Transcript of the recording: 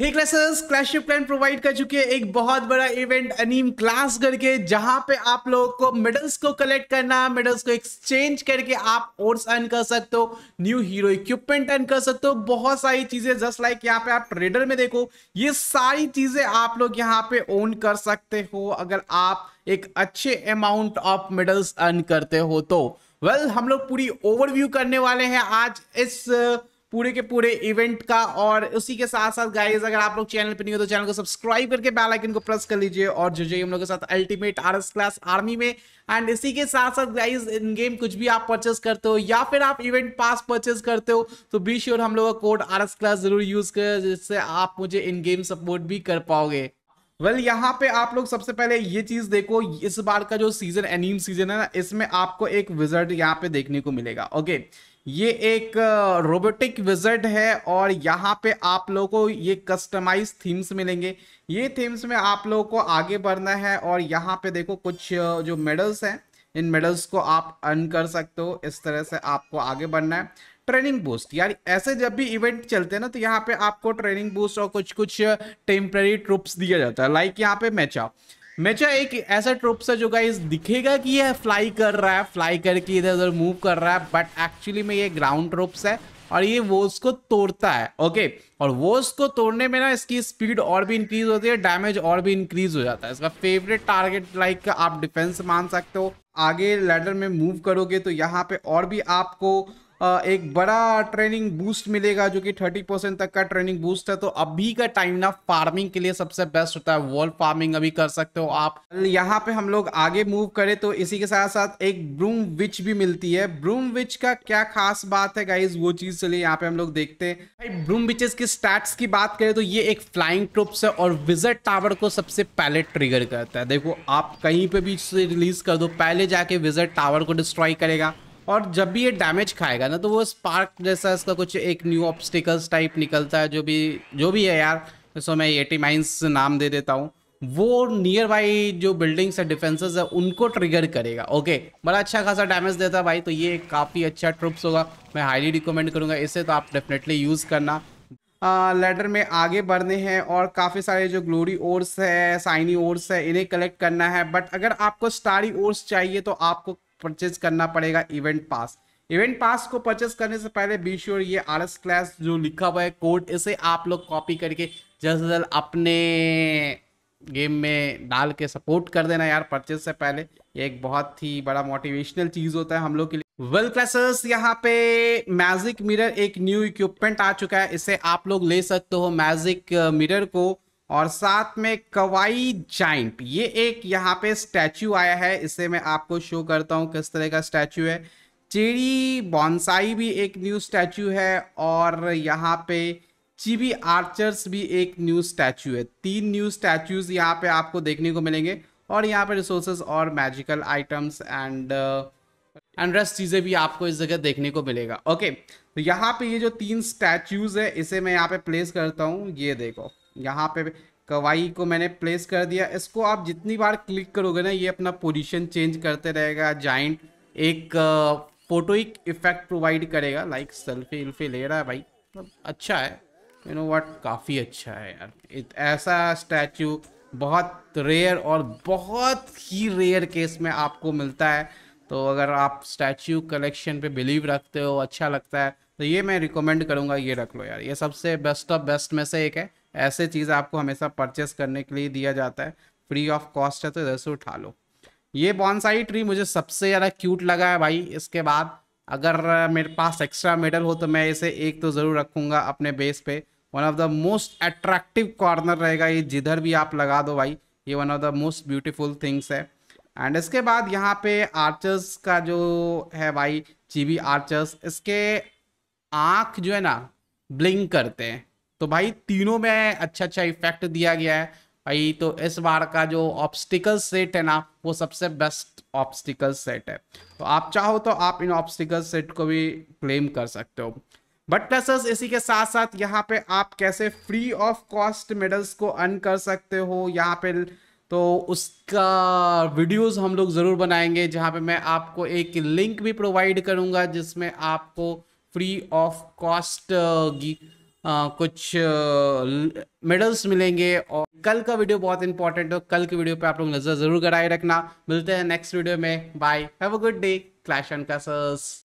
हे clan provide कर चुके हैं एक बहुत बड़ा इवेंट अनीम क्लास करके जहां पे आप लोगों को मेडल्स को कलेक्ट करना मेडल्स को एक्सचेंज करके आप ओर्स अर्न कर सकते हो न्यू हीरो इक्विपमेंट अर्न कर सकते हो बहुत सारी चीजें जस्ट लाइक यहां पे आप ट्रेडर में देखो ये सारी चीजें आप लोग यहाँ पे ओन कर सकते हो अगर आप एक अच्छे अमाउंट ऑफ मेडल्स अर्न करते हो तो वेल well, हम लोग पूरी ओवरव्यू करने वाले हैं आज इस uh, पूरे के पूरे इवेंट का और उसी के साथ साथ गाइज अगर आप लोग चैनल पर नहीं हो तो चैनल को सब्सक्राइब करके बेल आइकन को प्रेस कर लीजिए और जो जो हम लोग के साथ ultimate R S class army में एंड इसी के साथ साथ गाइज इन गेम कुछ भी आप परचेस करते हो या फिर आप इवेंट पास परचेस करते हो तो बी श्योर हम लोग का कोड आर एस क्लास जरूर यूज करें जिससे आप मुझे इन गेम सपोर्ट भी कर पाओगे वेल well, यहाँ पे आप लोग सबसे पहले ये चीज देखो इस बार का जो सीजन एनिम सीजन है ना इसमें आपको एक विजर्ड यहाँ पे देखने को मिलेगा ओके okay? ये एक रोबोटिक विजट है और यहाँ पे आप लोगों को ये कस्टमाइज थीम्स मिलेंगे ये थीम्स में आप लोगों को आगे बढ़ना है और यहाँ पे देखो कुछ जो मेडल्स हैं इन मेडल्स को आप अर्न कर सकते हो इस तरह से आपको आगे बढ़ना है ट्रेनिंग बूस्ट यार ऐसे जब भी इवेंट चलते हैं ना तो यहाँ पे आपको ट्रेनिंग बूस्ट और कुछ कुछ टेम्प्रेरी ट्रुप्स दिया जाता है लाइक यहाँ पे मैच मेचा एक ऐसा ट्रोप सा जो गाइस दिखेगा कि ये फ्लाई कर रहा है फ्लाई करके इधर उधर मूव कर रहा है बट एक्चुअली में ये ग्राउंड ट्रोप्स है और ये वो को तोड़ता है ओके और वोस को तोड़ने में ना इसकी स्पीड और भी इंक्रीज होती है डैमेज और भी इंक्रीज हो जाता है इसका फेवरेट टारगेट लाइक आप डिफेंस मान सकते हो आगे लैडर में मूव करोगे तो यहाँ पे और भी आपको एक बड़ा ट्रेनिंग बूस्ट मिलेगा जो कि 30 परसेंट तक का ट्रेनिंग बूस्ट है तो अभी का टाइम ना फार्मिंग के लिए सबसे बेस्ट होता है वॉल फार्मिंग अभी कर सकते हो आप यहाँ पे हम लोग आगे मूव करें तो इसी के साथ साथ एक ब्रूम विच भी मिलती है ब्रूम विच का क्या खास बात है गाइज वो चीज चलिए यहाँ पे हम लोग देखते हैं भाई ब्रूम विचेस की स्टैट्स की बात करें तो ये एक फ्लाइंग ट्रुप्स है और विजट टावर को सबसे पहले ट्रिगर करता है देखो आप कहीं पे भी रिलीज कर दो पहले जाके विजट टावर को डिस्ट्रॉय करेगा और जब भी ये डैमेज खाएगा ना तो वो स्पार्क जैसा इसका कुछ एक न्यू ऑब्स्टिकल्स टाइप निकलता है जो भी जो भी है यार जिसको मैं एटी माइंस नाम दे देता हूँ वो नियर बाई जो बिल्डिंग्स है डिफेंसेस है उनको ट्रिगर करेगा ओके बड़ा अच्छा खासा डैमेज देता है भाई तो ये काफ़ी अच्छा ट्रुप्स होगा मैं हाईली रिकमेंड करूँगा इसे तो आप डेफिनेटली यूज़ करना लेटर में आगे बढ़ने हैं और काफ़ी सारे जो ग्लोरी ओर्स है साइनी ओर्स है इन्हें कलेक्ट करना है बट अगर आपको स्टारी ओर्स चाहिए तो आपको परचेज करना पड़ेगा इवेंट पास इवेंट पास को परचेस करने से पहले बी श्योर ये आर एस क्लास जो लिखा हुआ है कोड इसे आप लोग कॉपी करके जल्द से जल्द अपने गेम में डाल के सपोर्ट कर देना यार परचेज से पहले ये एक बहुत ही बड़ा मोटिवेशनल चीज होता है हम लोग के लिए वेल क्लासेस यहाँ पे मैजिक मिरर एक न्यू इक्विपमेंट आ चुका है इसे आप लोग ले सकते हो मैजिक मिरर uh, को और साथ में कवाई जाइंट ये एक यहाँ पे स्टैचू आया है इसे मैं आपको शो करता हूँ किस तरह का स्टैचू है चेरी बॉन्साई भी एक न्यू स्टैचू है और यहाँ पे चीबी आर्चर्स भी एक न्यू स्टैचू है तीन न्यू स्टैचूज यहाँ पे आपको देखने को मिलेंगे और यहाँ पे रिसोर्सेज और magical items and and rest चीज़ें भी आपको इस जगह देखने को मिलेगा ओके तो यहाँ पे ये जो तीन स्टैचूज है इसे मैं यहाँ पे प्लेस करता हूँ ये देखो यहाँ पे कवाई को मैंने प्लेस कर दिया इसको आप जितनी बार क्लिक करोगे ना ये अपना पोजीशन चेंज करते रहेगा जाइंट एक फोटोइक इफेक्ट प्रोवाइड करेगा लाइक सेल्फी उल्फी ले रहा है भाई मतलब अच्छा है यू नो व्हाट काफ़ी अच्छा है यार इत, ऐसा स्टैचू बहुत रेयर और बहुत ही रेयर केस में आपको मिलता है तो अगर आप स्टैचू कलेक्शन पे बिलीव रखते हो अच्छा लगता है तो ये मैं रिकमेंड करूँगा ये रख लो यार ये सबसे बेस्ट ऑफ बेस्ट में से एक है ऐसे चीज़ आपको हमेशा परचेस करने के लिए दिया जाता है फ्री ऑफ कॉस्ट है तो इधर से उठा लो ये बॉन्साई ट्री मुझे सबसे ज़्यादा क्यूट लगा है भाई इसके बाद अगर मेरे पास एक्स्ट्रा मेडल हो तो मैं इसे एक तो ज़रूर रखूँगा अपने बेस पे one of the most attractive corner रहेगा ये जिधर भी आप लगा दो भाई ये one of the most beautiful things है एंड इसके बाद यहाँ पे आर्चर्स का जो है भाई चीबी आर्चर्स इसके आँख जो है ना ब्लिंक करते हैं तो भाई तीनों में अच्छा अच्छा इफेक्ट दिया गया है भाई तो इस बार का जो ऑब्स्टिकल सेट है ना वो सबसे बेस्ट ऑब्स्टिकल सेट है तो आप चाहो तो आप इन ऑब्स्टिकल सेट को भी क्लेम कर सकते हो बट प्लस इसी के साथ साथ यहाँ पे आप कैसे फ्री ऑफ कॉस्ट मेडल्स को अर्न कर सकते हो यहाँ पे तो उसका वीडियोस हम लोग ज़रूर बनाएंगे जहाँ पे मैं आपको एक लिंक भी प्रोवाइड करूँगा जिसमें आपको फ्री ऑफ कॉस्ट आ, कुछ मेडल्स मिलेंगे और कल का वीडियो बहुत इंपॉर्टेंट है कल के वीडियो पे आप लोग नज़र ज़रूर कराए रखना मिलते हैं नेक्स्ट वीडियो में bye have a good day clash and कसर्स